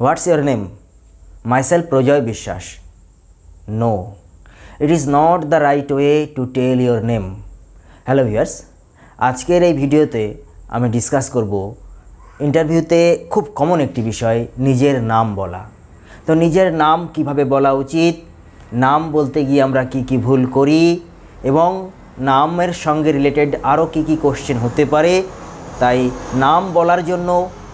what's your name myself Prajoy Biswas no it is not the right way to tell your name hello viewers আজকের এই ভিডিওতে আমি discuss করব ইন্টারভিউতে খুব কমন একটি বিষয় নিজের নাম বলা তো নিজের নাম কিভাবে বলা উচিত নাম বলতে গিয়ে আমরা কি কি ভুল করি এবং নামের সঙ্গে রিলেটেড আরও কি কি কোশ্চেন হতে পারে তাই নাম বলার জন্য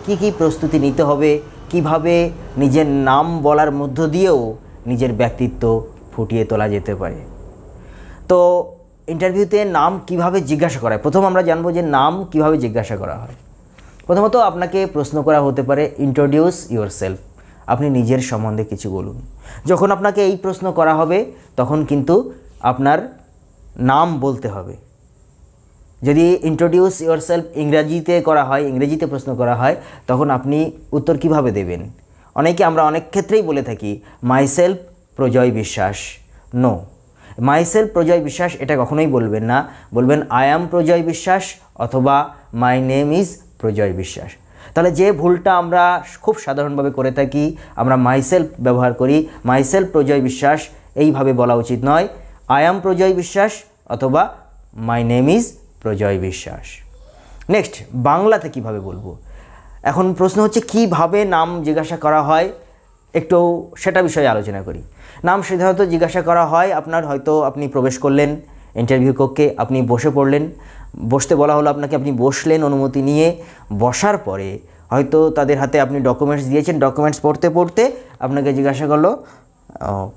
কি কি প্রস্তুতি নিতে হবে কিভাবে নিজের নাম বলার মধ্য দিয়েও নিজের ব্যক্তিত্ব ফুটিয়ে তোলা যেতে পারে তো ইন্টারভিউতে নাম কিভাবে জিজ্ঞাসা করা হয় প্রথম আমরা জানবো যে নাম কিভাবে জিজ্ঞাসা করা হয় প্রথমত আপনাকে প্রশ্ন করা হতে পারে ইন্ট্রোডিউস ইউর সেলফ আপনি নিজের সম্বন্ধে কিছু বলুন যখন আপনাকে এই প্রশ্ন করা হবে তখন কিন্তু আপনার নাম বলতে হবে যদি ইন্ট্রোডিউস সেলফ ইংরাজিতে করা হয় ইংরেজিতে প্রশ্ন করা হয় তখন আপনি উত্তর কিভাবে দেবেন অনেকে আমরা অনেক ক্ষেত্রেই বলে থাকি my self প্রজয় Biswas no my self প্রজয় বিশ্বাস এটা কখনোই বলবেন না বলবেন আই অ্যাম প্রজয় বিশ্বাস অথবা মাই নেম ইজ প্রজয় বিশ্বাস তাহলে যে ভুলটা আমরা খুব সাধারণভাবে করে থাকি আমরা মাই সেলফ ব্যবহার করি মাই সেলফ প্রজয় বিশ্বাস এইভাবে বলা উচিত নয় আই অ্যাম প্রজয় বিশ্বাস অথবা মাই নেম ইজ প্রজয় বিশ্বাস নেক্সট বাংলাতে কিভাবে বলবো এখন প্রশ্ন হচ্ছে কিভাবে নাম জিজ্ঞাসা করা হয় একটু সেটা বিষয়ে আলোচনা করি নাম সাধারণত জিজ্ঞাসা করা হয় আপনার হয়তো আপনি প্রবেশ করলেন ইন্টারভিউ কক্ষে আপনি বসে পড়লেন বসতে বলা হলো আপনাকে আপনি বসলেন অনুমতি নিয়ে বসার পরে হয়তো তাদের হাতে আপনি ডকুমেন্টস দিয়েছেন ডকুমেন্টস পড়তে পড়তে আপনাকে জিজ্ঞাসা করলো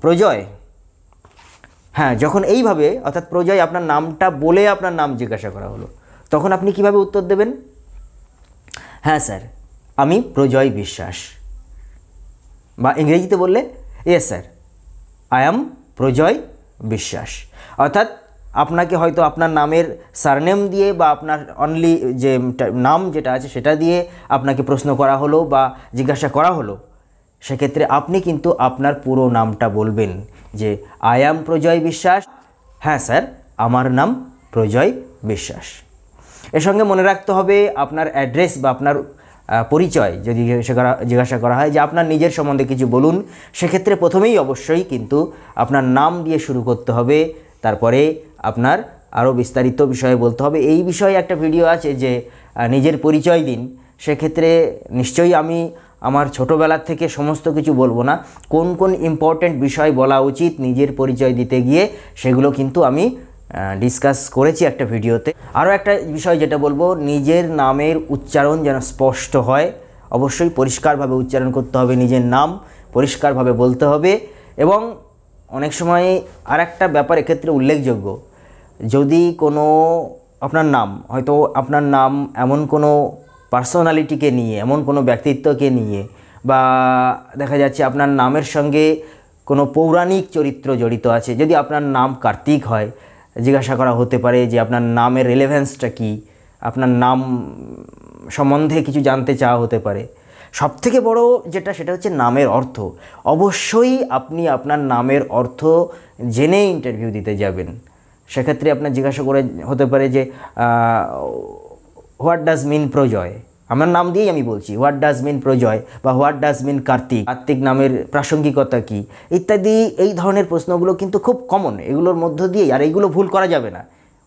প্রজয় হ্যাঁ যখন এইভাবে অর্থাৎ প্রজায় আপনার নামটা বলে আপনার নাম জিজ্ঞাসা করা হলো তখন আপনি কিভাবে উত্তর দেবেন হ্যাঁ স্যার আমি প্রজয় বিশ্বাস বা ইংরেজিতে বললে yes sir I am Prajoy Biswas অর্থাৎ আপনাকে হয়তো আপনার নামের সারনেম দিয়ে বা আপনার অনলি যে নাম যেটা আছে সেটা দিয়ে আপনাকে প্রশ্ন করা হলো বা জিজ্ঞাসা করা হলো সেক্ষেত্রে আপনি কিন্তু আপনার পুরো নামটা বলবেন যে আই অ্যাম প্রজয় বিশ্বাস হ্যাঁ স্যার আমার নাম প্রজয় বিশ্বাস এর সঙ্গে মনে রাখতে হবে আপনার অ্যাড্রেস বা আপনার পরিচয় যদি করা জিজ্ঞাসা করা হয় যে আপনার নিজের সম্বন্ধে কিছু বলুন সেক্ষেত্রে প্রথমেই অবশ্যই কিন্তু আপনার নাম দিয়ে শুরু করতে হবে তারপরে আপনার আরও বিস্তারিত বিষয়ে বলতে হবে এই বিষয়ে একটা ভিডিও আছে যে নিজের পরিচয় দিন সেক্ষেত্রে নিশ্চয়ই আমি আমার ছোটোবেলার থেকে সমস্ত কিছু বলবো না কোন কোন ইম্পর্ট্যান্ট বিষয় বলা উচিত নিজের পরিচয় দিতে গিয়ে সেগুলো কিন্তু আমি ডিসকাস করেছি একটা ভিডিওতে আরও একটা বিষয় যেটা বলবো নিজের নামের উচ্চারণ যেন স্পষ্ট হয় অবশ্যই পরিষ্কারভাবে উচ্চারণ করতে হবে নিজের নাম পরিষ্কারভাবে বলতে হবে এবং অনেক সময় আর একটা ব্যাপার এক্ষেত্রে উল্লেখযোগ্য যদি কোনো আপনার নাম হয়তো আপনার নাম এমন কোনো পার্সোনালিটিকে নিয়ে এমন কোনো ব্যক্তিত্বকে নিয়ে বা দেখা যাচ্ছে আপনার নামের সঙ্গে কোনো পৌরাণিক চরিত্র জড়িত আছে যদি আপনার নাম কার্তিক হয় জিজ্ঞাসা করা হতে পারে যে আপনার নামের রেলেভেন্সটা কি আপনার নাম সম্বন্ধে কিছু জানতে চাওয়া হতে পারে সব থেকে বড় যেটা সেটা হচ্ছে নামের অর্থ অবশ্যই আপনি আপনার নামের অর্থ জেনে ইন্টারভিউ দিতে যাবেন সেক্ষেত্রে আপনার জিজ্ঞাসা করে হতে পারে যে হোয়াট ডাজ মিন প্রজয় আমার নাম দিয়েই আমি বলছি হোয়াট ডাজ মিন প্রজয় বা what does mean Kartik Kartik নামের প্রাসঙ্গিকতা কি ইত্যাদি এই ধরনের প্রশ্নগুলো কিন্তু খুব কমন এগুলোর মধ্য দিয়েই আর এইগুলো ভুল করা যাবে না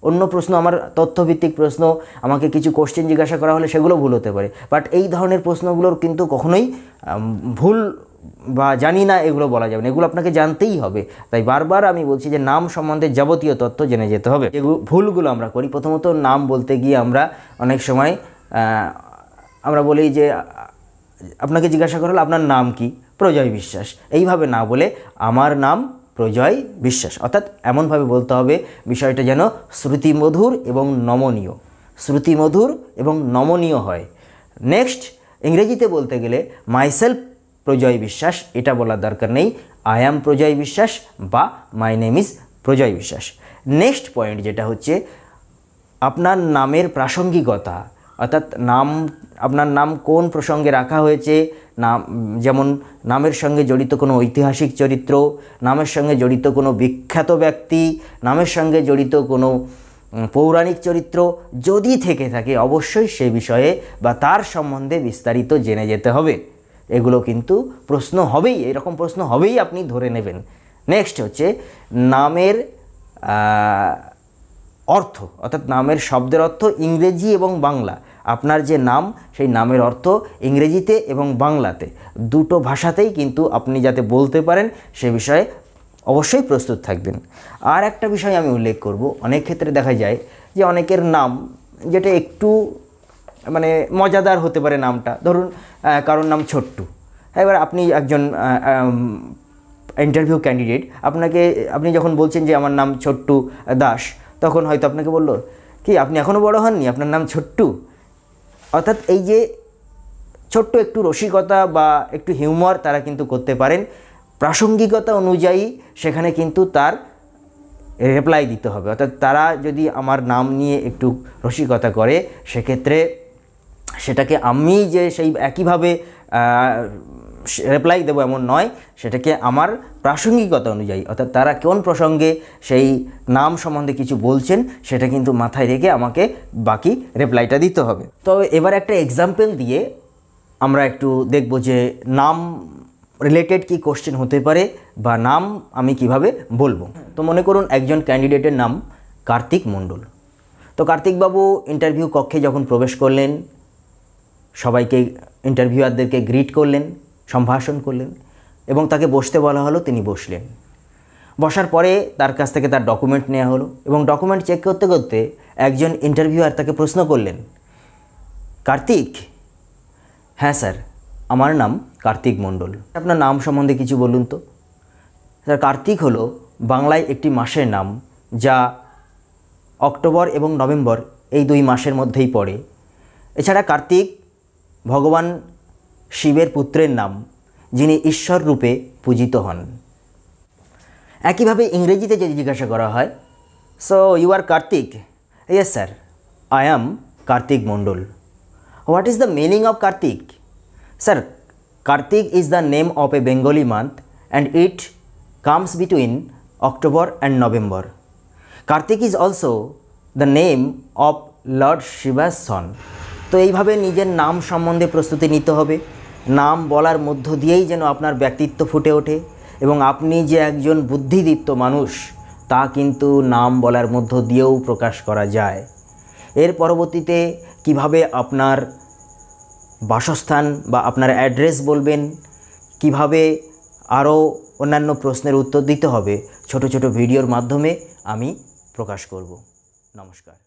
অন্য প্রশ্ন আমার তথ্যভিত্তিক প্রশ্ন আমাকে কিছু কোশ্চেন জিজ্ঞাসা করা হলে সেগুলো ভুল হতে পারে বাট এই ধরনের প্রশ্নগুলোর কিন্তু কখনোই ভুল বা জানি না এগুলো বলা যাবে না এগুলো আপনাকে জানতেই হবে তাই বারবার আমি বলছি যে নাম সম্বন্ধে যাবতীয় তথ্য জেনে যেতে হবে যে ভুলগুলো আমরা করি প্রথমত নাম বলতে গিয়ে আমরা অনেক সময় আমরা বলি যে আপনাকে জিজ্ঞাসা করা আপনার নাম কি প্রজয় বিশ্বাস এইভাবে না বলে আমার নাম প্রজয় বিশ্বাস অর্থাৎ এমনভাবে বলতে হবে বিষয়টা যেন শ্রুতিমধুর এবং নমনীয় শ্রুতিমধুর এবং নমনীয় হয় নেক্সট ইংরেজিতে বলতে গেলে মাইসেলফ প্রজয় বিশ্বাস এটা বলার দরকার নেই আই অ্যাম প্রজয় বিশ্বাস বা মাই নেম ইজ প্রজয় বিশ্বাস নেক্সট পয়েন্ট যেটা হচ্ছে আপনার নামের প্রাসঙ্গিকতা অর্থাৎ নাম আপনার নাম কোন প্রসঙ্গে রাখা হয়েছে নাম যেমন নামের সঙ্গে জড়িত কোনো ঐতিহাসিক চরিত্র নামের সঙ্গে জড়িত কোনো বিখ্যাত ব্যক্তি নামের সঙ্গে জড়িত কোনো পৌরাণিক চরিত্র যদি থেকে থাকে অবশ্যই সে বিষয়ে বা তার সম্বন্ধে বিস্তারিত জেনে যেতে হবে এগুলো কিন্তু প্রশ্ন হবেই এরকম প্রশ্ন হবেই আপনি ধরে নেবেন নেক্সট হচ্ছে নামের অর্থ অর্থাৎ নামের শব্দের অর্থ ইংরেজি এবং বাংলা আপনার যে নাম সেই নামের অর্থ ইংরেজিতে এবং বাংলাতে দুটো ভাষাতেই কিন্তু আপনি যাতে বলতে পারেন সে বিষয়ে অবশ্যই প্রস্তুত থাকবেন আর একটা বিষয় আমি উল্লেখ করব অনেক ক্ষেত্রে দেখা যায় যে অনেকের নাম যেটা একটু মানে মজাদার হতে পারে নামটা ধরুন কারোর নাম ছোট্টু এবার আপনি একজন ইন্টারভিউ ক্যান্ডিডেট আপনাকে আপনি যখন বলছেন যে আমার নাম ছোট্টু দাস তখন হয়তো আপনাকে বলল কি আপনি এখনও বড় হননি আপনার নাম ছোট্টু অর্থাৎ এই যে ছোট্ট একটু রসিকতা বা একটু হিউমার তারা কিন্তু করতে পারেন প্রাসঙ্গিকতা অনুযায়ী সেখানে কিন্তু তার রিপ্লাই দিতে হবে অর্থাৎ তারা যদি আমার নাম নিয়ে একটু রসিকতা করে সেক্ষেত্রে সেটাকে আমি যে সেই একইভাবে রেপ্লাই দেবো এমন নয় সেটাকে আমার প্রাসঙ্গিকতা অনুযায়ী অর্থাৎ তারা কোন প্রসঙ্গে সেই নাম সম্বন্ধে কিছু বলছেন সেটা কিন্তু মাথায় রেখে আমাকে বাকি রেপ্লাইটা দিতে হবে তো এবার একটা এক্সাম্পল দিয়ে আমরা একটু দেখব যে নাম রিলেটেড কি কোশ্চেন হতে পারে বা নাম আমি কিভাবে বলবো তো মনে করুন একজন ক্যান্ডিডেটের নাম কার্তিক মণ্ডল তো কার্তিকবাবু ইন্টারভিউ কক্ষে যখন প্রবেশ করলেন সবাইকে ইন্টারভিউয়ারদেরকে গ্রিট করলেন সম্ভাষণ করলেন এবং তাকে বসতে বলা হলো তিনি বসলেন বসার পরে তার কাছ থেকে তার ডকুমেন্ট নেওয়া হলো এবং ডকুমেন্ট চেক করতে করতে একজন ইন্টারভিউয়ার তাকে প্রশ্ন করলেন কার্তিক হ্যাঁ স্যার আমার নাম কার্তিক মণ্ডল আপনার নাম সম্বন্ধে কিছু বলুন তো স্যার কার্তিক হলো বাংলায় একটি মাসের নাম যা অক্টোবর এবং নভেম্বর এই দুই মাসের মধ্যেই পড়ে এছাড়া কার্তিক ভগবান শিবের পুত্রের নাম যিনি ঈশ্বর রূপে পূজিত হন একইভাবে ইংরেজিতে যদি জিজ্ঞাসা করা হয় so you are Kartik yes sir I am Kartik Mondal what is the meaning of Kartik sir Kartik is the name of a Bengali month and it comes between October and November Kartik is also the name of lord শিবাস son তো এইভাবে নিজের নাম সম্বন্ধে প্রস্তুতি নিতে হবে নাম বলার মধ্য দিয়েই যেন আপনার ব্যক্তিত্ব ফুটে ওঠে এবং আপনি যে একজন বুদ্ধিদীপ্ত মানুষ তা কিন্তু নাম বলার মধ্য দিয়েও প্রকাশ করা যায় এর পরবর্তীতে কিভাবে আপনার বাসস্থান বা আপনার অ্যাড্রেস বলবেন কিভাবে আরও অন্যান্য প্রশ্নের উত্তর দিতে হবে ছোট ছোট ভিডিওর মাধ্যমে আমি প্রকাশ করব নমস্কার